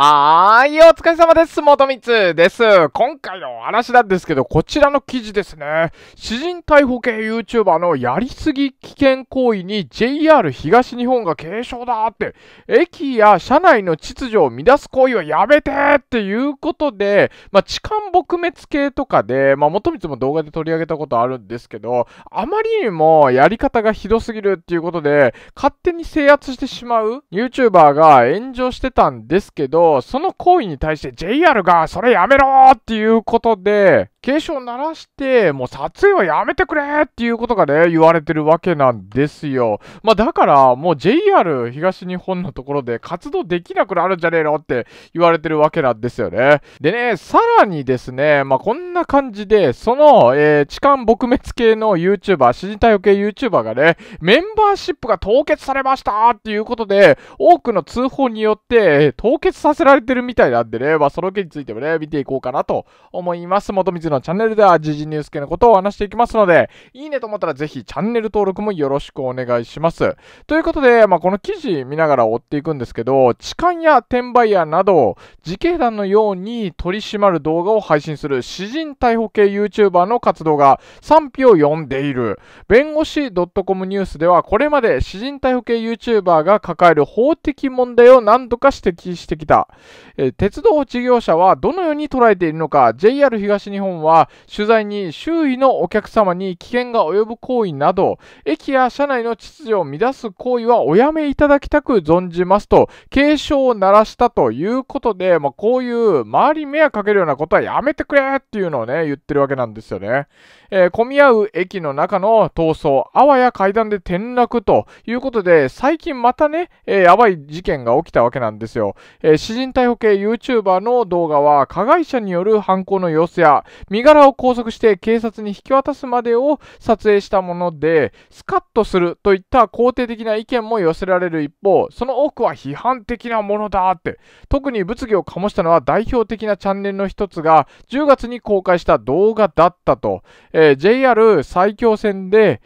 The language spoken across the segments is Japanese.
はーい、お疲れ様です。元光です。今回のお話なんですけど、こちらの記事ですね。詩人逮捕系 YouTuber のやりすぎ危険行為に JR 東日本が軽傷だって、駅や車内の秩序を乱す行為はやめてっていうことで、まあ、痴漢撲滅系とかで、まあ、もも動画で取り上げたことあるんですけど、あまりにもやり方がひどすぎるっていうことで、勝手に制圧してしまう YouTuber が炎上してたんですけど、その行為に対して JR がそれやめろっていうことで、警鐘を鳴らして、もう撮影はやめてくれっていうことがね、言われてるわけなんですよ。まあだから、もう JR 東日本のところで活動できなくなるんじゃねえのって言われてるわけなんですよね。でね、さらにですね、まあこんな感じで、その、えー、痴漢撲滅系の YouTuber、死人たよ系 YouTuber がね、メンバーシップが凍結されましたっていうことで、多くの通報によって、凍結させられてるみたいなんでね、まあその件についてもね、見ていこうかなと思います。元水ズのチャンネルでは時事ニュース系のことを話していきますので、いいねと思ったらぜひチャンネル登録もよろしくお願いします。ということで、まあ、この記事見ながら追っていくんですけど、痴漢や転売屋など、自警団のように取り締まる動画を配信する詩人逮捕系 YouTuber の活動が賛否を呼んでいる。弁護士 .com ニュースでは、これまで詩人逮捕系 YouTuber が抱える法的問題を何度か指摘してきた。え鉄道事業者はどのように捉えているのか、JR 東日本は取材に周囲のお客様に危険が及ぶ行為など駅や車内の秩序を乱す行為はおやめいただきたく存じますと警鐘を鳴らしたということで、まあ、こういう周りに迷惑かけるようなことはやめてくれっていうのをね言ってるわけなんですよね、えー、混み合う駅の中の逃走あわや階段で転落ということで最近またね、えー、やばい事件が起きたわけなんですよ、えー、詩人逮捕系 YouTuber の動画は加害者による犯行の様子や身柄を拘束して警察に引き渡すまでを撮影したもので、スカッとするといった肯定的な意見も寄せられる一方、その多くは批判的なものだって、特に物議を醸したのは代表的なチャンネルの一つが、10月に公開した動画だったと、えー、JR 埼京線で、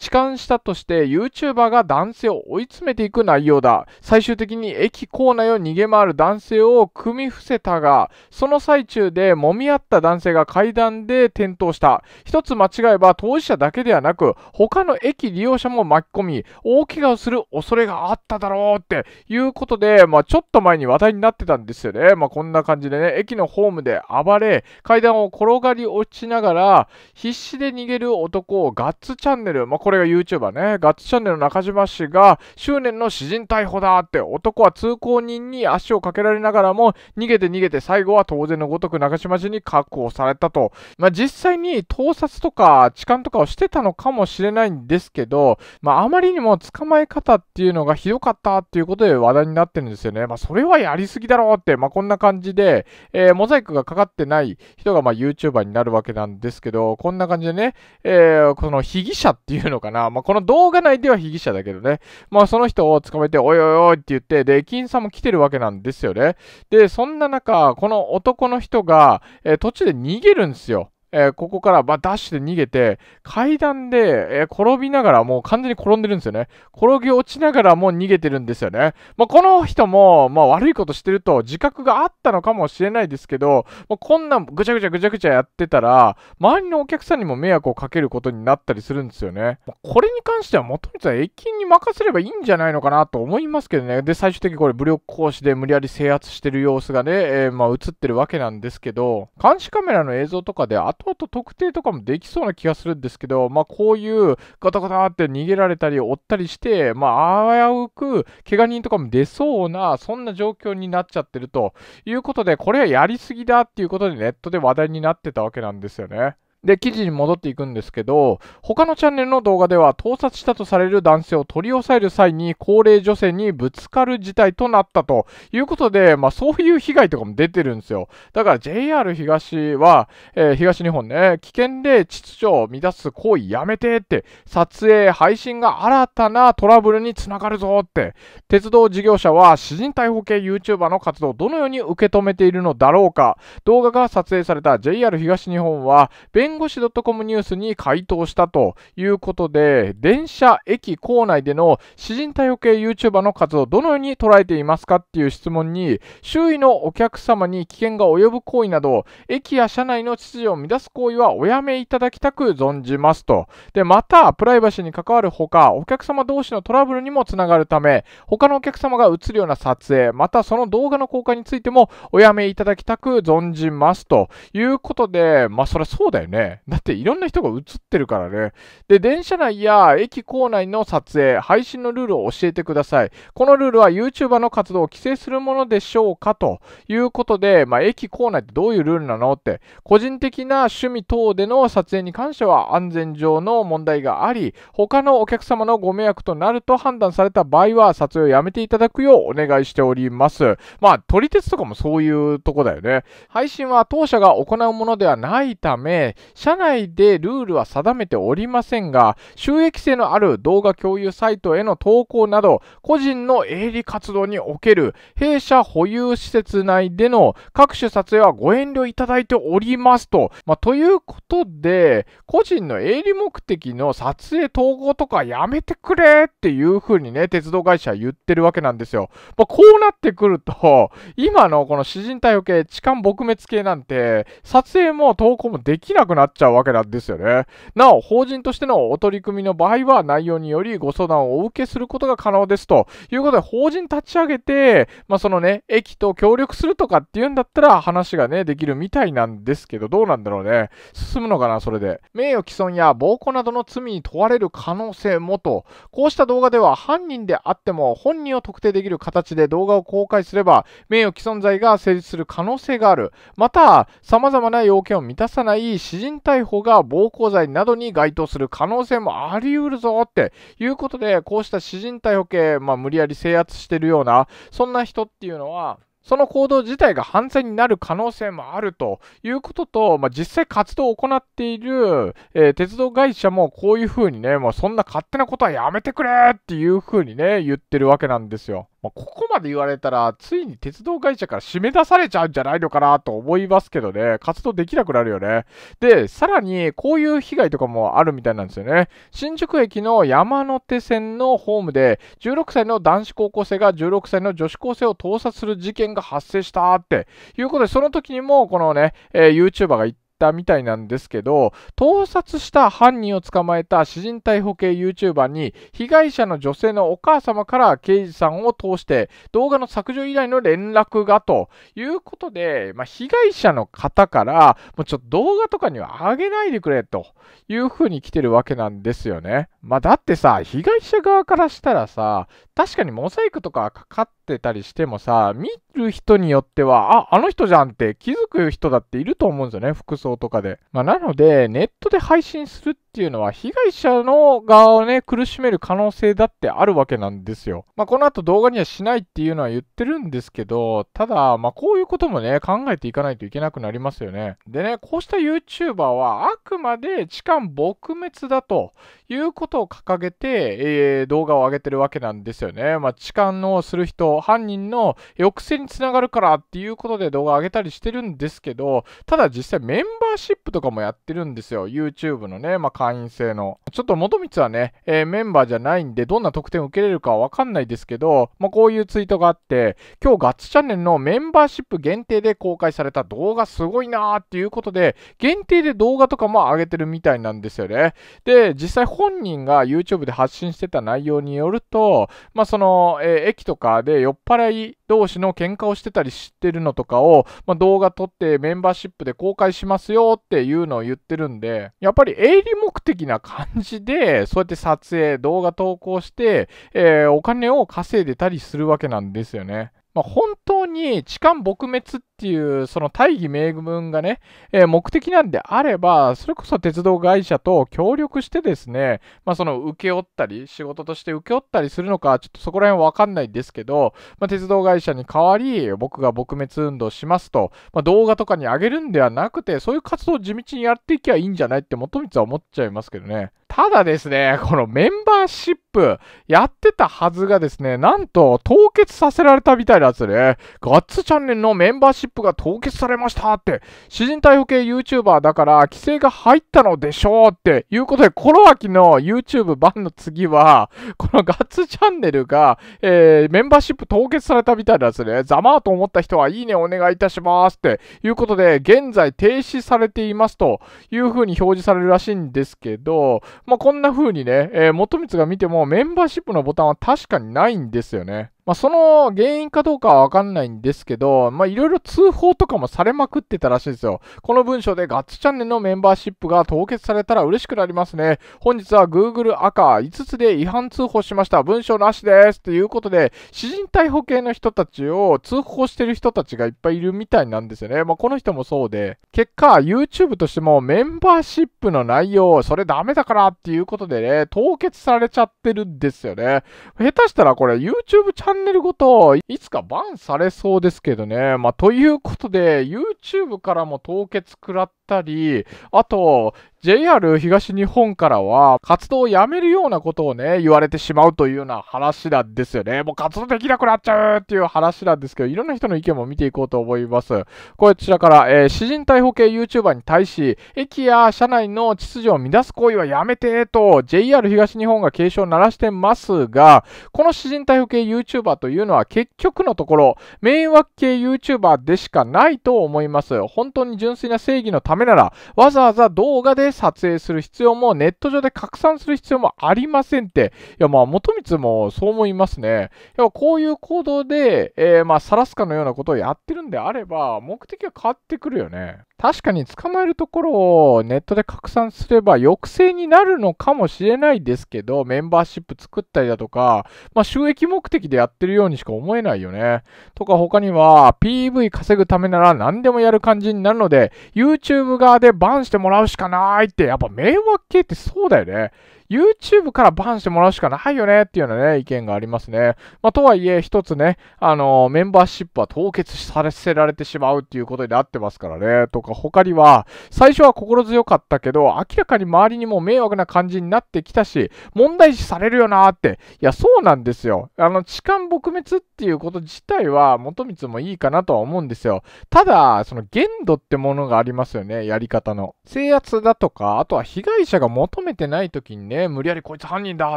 痴漢したとして YouTuber が男性を追い詰めていく内容だ。最終的に駅構内を逃げ回る男性を組み伏せたが、その最中で揉み合った男性が階段で転倒した。一つ間違えば当事者だけではなく、他の駅利用者も巻き込み、大怪我をする恐れがあっただろうっていうことで、まあ、ちょっと前に話題になってたんですよね。まあ、こんな感じでね、駅のホームで暴れ、階段を転がり落ちながら、必死で逃げる男をガッツチャンネル、まあこれが YouTuber ね、ガッツチャンネルの中島氏が、執念の詩人逮捕だって、男は通行人に足をかけられながらも、逃げて逃げて最後は当然のごとく中島氏に確保されたと。まあ、実際に盗撮とか痴漢とかをしてたのかもしれないんですけど、まあ、あまりにも捕まえ方っていうのがひどかったっていうことで話題になってるんですよね。まあ、それはやりすぎだろうって、まあ、こんな感じで、えー、モザイクがかかってない人がま YouTuber になるわけなんですけど、こんな感じでね、えー、この被疑者っていうののかな。まあ、この動画内では被疑者だけどね。まあ、その人を捕まえて、おいおいおいって言って、で、駅員さんも来てるわけなんですよね。で、そんな中、この男の人が、えー、途中で逃げるんですよ。えー、ここからばダッシュで逃げて、階段で、えー、転びながらもう完全に転んでるんですよね。転げ落ちながらもう逃げてるんですよね。まあ、この人も、まあ、悪いことしてると自覚があったのかもしれないですけど、まこんなぐちゃぐちゃぐちゃぐちゃやってたら、周りのお客さんにも迷惑をかけることになったりするんですよね。まあ、これに関しては元光は駅員に任せればいいんじゃないのかなと思いますけどね。で、最終的にこれ武力行使で無理やり制圧してる様子がね、えー、ま映ってるわけなんですけど、監視カメラの映像とかであっ後々特定とかもできそうな気がするんですけど、まあ、こういうガタガタって逃げられたり追ったりして、まあ、危うく怪我人とかも出そうな、そんな状況になっちゃってるということで、これはやりすぎだっていうことでネットで話題になってたわけなんですよね。で、記事に戻っていくんですけど、他のチャンネルの動画では、盗撮したとされる男性を取り押さえる際に、高齢女性にぶつかる事態となったということで、まあ、そういう被害とかも出てるんですよ。だから JR 東は、えー、東日本ね、危険で秩序を乱す行為やめてって、撮影、配信が新たなトラブルにつながるぞって、鉄道事業者は、私人逮捕系 YouTuber の活動をどのように受け止めているのだろうか、動画が撮影された JR 東日本は、弁護士 .com ニュースに回答したということで、電車、駅構内での詩人対応系 YouTuber の活動をどのように捉えていますかっていう質問に、周囲のお客様に危険が及ぶ行為など、駅や車内の秩序を乱す行為はおやめいただきたく存じますと。で、また、プライバシーに関わるほか、お客様同士のトラブルにもつながるため、他のお客様が映るような撮影、またその動画の公開についてもおやめいただきたく存じますということで、まあ、それそうだよね。ね。だっていろんな人が映ってるからね。で、電車内や駅構内の撮影、配信のルールを教えてください。このルールは YouTuber の活動を規制するものでしょうかということで、まあ、駅構内ってどういうルールなのって、個人的な趣味等での撮影に関しては安全上の問題があり、他のお客様のご迷惑となると判断された場合は、撮影をやめていただくようお願いしております。まあ、撮り鉄とかもそういうとこだよね。配信は当社が行うものではないため、社内でルールは定めておりませんが、収益性のある動画共有サイトへの投稿など、個人の営利活動における弊社保有施設内での各種撮影はご遠慮いただいておりますと。まあ、ということで、個人の営利目的の撮影投稿とかやめてくれっていうふうにね、鉄道会社は言ってるわけなんですよ。まあ、こうなってくると、今のこの詩人逮捕系、痴漢撲滅系なんて、撮影も投稿もできなくなっちゃうわけなんですよね。なお、法人としてのお取り組みの場合は、内容によりご相談をお受けすることが可能ですということで、法人立ち上げて、まあ、そのね、駅と協力するとかっていうんだったら、話がね、できるみたいなんですけど、どうなんだろうね。進むのかな、それで。名誉毀損や暴行などの罪に問われる可能性もと、こうした動画では犯人であっても、本人を特定できる形で動画を公開すれば、名誉毀損罪が成立する可能性がある。また、様々な要件を満たさない、指示人逮捕が暴行罪などに該当する可能性もあり得るぞっていうことで、こうした私人逮捕系、まあ、無理やり制圧してるような、そんな人っていうのは、その行動自体が犯罪になる可能性もあるということと、まあ、実際活動を行っている、えー、鉄道会社もこういうふうにね、もうそんな勝手なことはやめてくれっていうふうにね、言ってるわけなんですよ。まあ、ここまで言われたら、ついに鉄道会社から締め出されちゃうんじゃないのかなと思いますけどね、活動できなくなるよね。で、さらに、こういう被害とかもあるみたいなんですよね。新宿駅の山手線のホームで、16歳の男子高校生が16歳の女子高生を盗撮する事件が発生したっていうことで、その時にも、このね、えー、YouTuber が言って、ったみたいなんですけど、盗撮した犯人を捕まえた詩人逮捕系 YouTuber に、被害者の女性のお母様から刑事さんを通して、動画の削除依頼の連絡がということで、まあ、被害者の方から、もうちょっと動画とかには上げないでくれというふうに来てるわけなんですよね。まあ、だってさ、被害者側からしたらさ、確かにモザイクとかかかってたりしてもさ、見る人によっては、あ、あの人じゃんって気づく人だっていると思うんですよね、服装想とかで。まあ、なので、ネットで配信するっていうのは、被害者の側をね、苦しめる可能性だってあるわけなんですよ。まあ、この後動画にはしないっていうのは言ってるんですけど、ただ、まあ、こういうこともね、考えていかないといけなくなりますよね。でね、こうした YouTuber は、あくまで痴漢撲滅だということを掲げて、えー、動画を上げてるわけなんですよね。まあ、痴漢をする人、犯人の抑制につながるからっていうことで動画を上げたりしてるんですけど、ただ実際ーバーシップとかもやってるんですよ。YouTube のね、まあ、会員制の。ちょっと元光はね、えー、メンバーじゃないんで、どんな特典を受けれるかはわかんないですけど、まあ、こういうツイートがあって、今日ガッツチャンネルのメンバーシップ限定で公開された動画すごいなーっていうことで、限定で動画とかも上げてるみたいなんですよね。で、実際本人が YouTube で発信してた内容によると、まあ、その、えー、駅とかで酔っ払い同士の喧嘩をしてたりしてるのとかを、まあ、動画撮ってメンバーシップで公開しますよっていうのを言ってるんで、やっぱり営利目的な感じで、そうやって撮影、動画投稿して、えー、お金を稼いでたりするわけなんですよね。まあ、本当に痴漢撲滅っていうその大義名分がね、えー、目的なんであれば、それこそ鉄道会社と協力してですね、まあ、その請け負ったり、仕事として請け負ったりするのか、ちょっとそこら辺わかんないですけど、まあ、鉄道会社に代わり、僕が撲滅運動しますと、ま動画とかに上げるんではなくて、そういう活動を地道にやっていけばいいんじゃないって元光は思っちゃいますけどね。ただですね、このメンバーシップやってたはずがですね、なんと凍結させられたみたいなんですね。ガッツチャンネルのメンバーシップが凍結されましたって、詩人逮捕系 YouTuber だから規制が入ったのでしょうっていうことで、コロアキの YouTube 版の次は、このガッツチャンネルが、えー、メンバーシップ凍結されたみたいなんですね。ざまーと思った人はいいねお願いいたしますっていうことで、現在停止されていますというふうに表示されるらしいんですけど、まあ、こんな風にね、えー、元光が見てもメンバーシップのボタンは確かにないんですよね。まあ、その原因かどうかはわかんないんですけど、まいろいろ通報とかもされまくってたらしいんですよ。この文章でガッツチャンネルのメンバーシップが凍結されたら嬉しくなりますね。本日は Google 赤5つで違反通報しました。文章なしです。ということで、詩人逮捕系の人たちを通報してる人たちがいっぱいいるみたいなんですよね。まあ、この人もそうで、結果 YouTube としてもメンバーシップの内容、それダメだからっていうことでね、凍結されちゃってるんですよね。下手したらこれ YouTube チャンネルンネルごと、いつかバンされそうですけどね。まあ、ということで、YouTube からも凍結食らっったり、あと、JR 東日本からは活動をやめるようなことをね、言われてしまうというような話なんですよね。もう活動できなくなっちゃうっていう話なんですけど、いろんな人の意見も見ていこうと思います。こちらから、えー、詩人逮捕系 YouTuber に対し、駅や車内の秩序を乱す行為はやめてと JR 東日本が警鐘を鳴らしてますが、この詩人逮捕系 YouTuber というのは結局のところ、迷惑系 YouTuber でしかないと思います。本当に純粋な正義のためめなら、わざわざ動画で撮影する必要も、ネット上で拡散する必要もありませんって。いや、まあ、元光もそう思いますね。やっぱこういう行動で、えー、まあ、晒すかのようなことをやってるんであれば、目的は変わってくるよね。確かに捕まえるところをネットで拡散すれば抑制になるのかもしれないですけど、メンバーシップ作ったりだとか、まあ、収益目的でやってるようにしか思えないよね。とか他には PV 稼ぐためなら何でもやる感じになるので、YouTube 側でバンしてもらうしかないって、やっぱ迷惑系ってそうだよね。YouTube からバンしてもらうしかないよねっていうようなね、意見がありますね。まあ、とはいえ、一つね、あの、メンバーシップは凍結させられてしまうっていうことになってますからね、とか、他には、最初は心強かったけど、明らかに周りにも迷惑な感じになってきたし、問題視されるよなーって、いや、そうなんですよ。あの、痴漢撲滅っていうこと自体は、元光もいいかなとは思うんですよ。ただ、その限度ってものがありますよね、やり方の。制圧だとか、あとは被害者が求めてない時にね、ね、無理やりこいつ犯人だ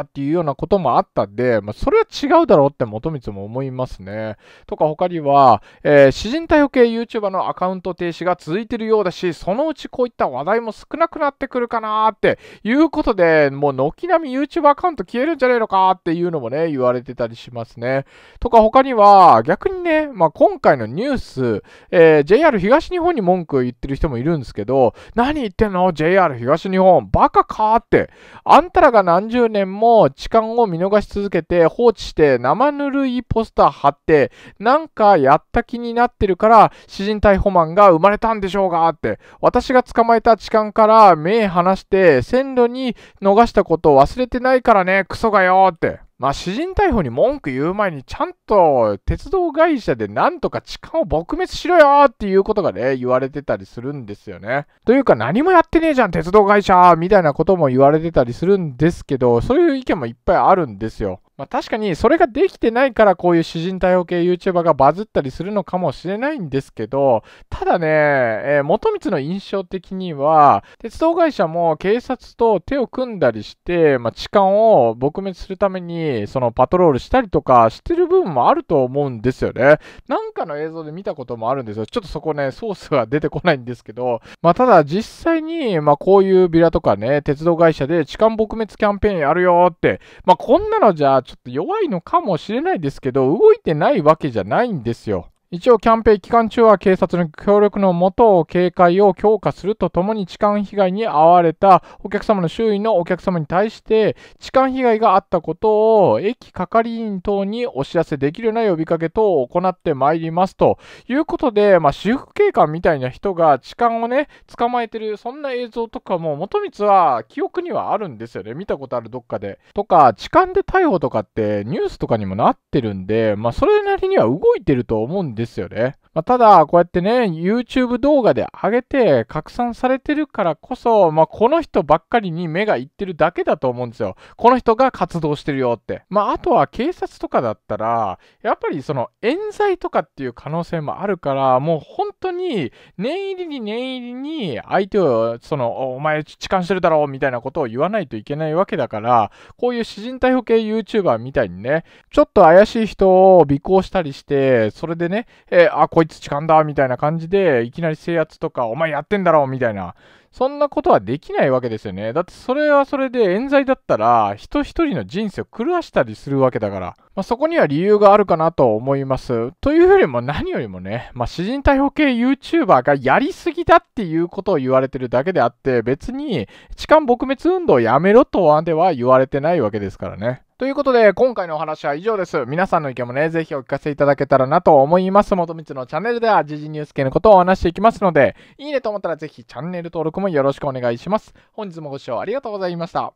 っていうようなこともあったんで、まあ、それは違うだろうって元光も思いますね。とか他には、えー、詩人多様系 YouTuber のアカウント停止が続いてるようだし、そのうちこういった話題も少なくなってくるかなっていうことで、もう軒並み YouTube アカウント消えるんじゃねえのかっていうのもね、言われてたりしますね。とか他には、逆にね、まあ、今回のニュース、えー、JR 東日本に文句言ってる人もいるんですけど、何言ってんの ?JR 東日本、バカかって、あんたらが何十年も痴漢を見逃し続けて放置して生ぬるいポスター貼ってなんかやった気になってるから詩人逮捕マンが生まれたんでしょうがって私が捕まえた痴漢から目離して線路に逃したことを忘れてないからねクソがよって。まあ、人逮捕に文句言う前に、ちゃんと鉄道会社でなんとか痴漢を撲滅しろよっていうことがね、言われてたりするんですよね。というか、何もやってねえじゃん、鉄道会社みたいなことも言われてたりするんですけど、そういう意見もいっぱいあるんですよ。まあ、確かにそれができてないからこういう詩人逮捕系 YouTuber がバズったりするのかもしれないんですけど、ただね、えー、元光の印象的には、鉄道会社も警察と手を組んだりして、まあ、痴漢を撲滅するために、にそのパトロールしたりとかしてる部分もあると思うんですよね。なんかの映像で見たこともあるんですよ。ちょっとそこね、ソースは出てこないんですけど、まあただ実際に、まあこういうビラとかね、鉄道会社で痴漢撲滅キャンペーンやるよって、まあこんなのじゃちょっと弱いのかもしれないですけど、動いてないわけじゃないんですよ。一応キャンペーン期間中は警察の協力のもと警戒を強化するとともに痴漢被害に遭われたお客様の周囲のお客様に対して痴漢被害があったことを駅係員等にお知らせできるような呼びかけ等を行ってまいりますということで、まあ、私服警官みたいな人が痴漢をね捕まえてるそんな映像とかも元光は記憶にはあるんですよね見たことあるどっかでとか痴漢で逮捕とかってニュースとかにもなってるんでまあそれなりには動いてると思うんですですよね。まあ、ただ、こうやってね、YouTube 動画で上げて拡散されてるからこそ、まあ、この人ばっかりに目がいってるだけだと思うんですよ。この人が活動してるよって。まあ、あとは警察とかだったら、やっぱりその冤罪とかっていう可能性もあるから、もう本当に念入りに念入りに相手を、その、お前痴漢してるだろうみたいなことを言わないといけないわけだから、こういう詩人逮捕系 YouTuber みたいにね、ちょっと怪しい人を尾行したりして、それでね、えー、あ、こいつ痴漢だ、みたいな感じで、いきなり制圧とか、お前やってんだろ、みたいな、そんなことはできないわけですよね。だってそれはそれで冤罪だったら、人一人の人生を狂わしたりするわけだから、まあ、そこには理由があるかなと思います。というよりも何よりもね、まあ、詩人逮捕系 YouTuber がやりすぎだっていうことを言われてるだけであって、別に痴漢撲滅運動をやめろとはでは言われてないわけですからね。ということで、今回のお話は以上です。皆さんの意見もね、ぜひお聞かせいただけたらなと思います。元光のチャンネルでは、時事ニュース系のことをお話していきますので、いいねと思ったらぜひチャンネル登録もよろしくお願いします。本日もご視聴ありがとうございました。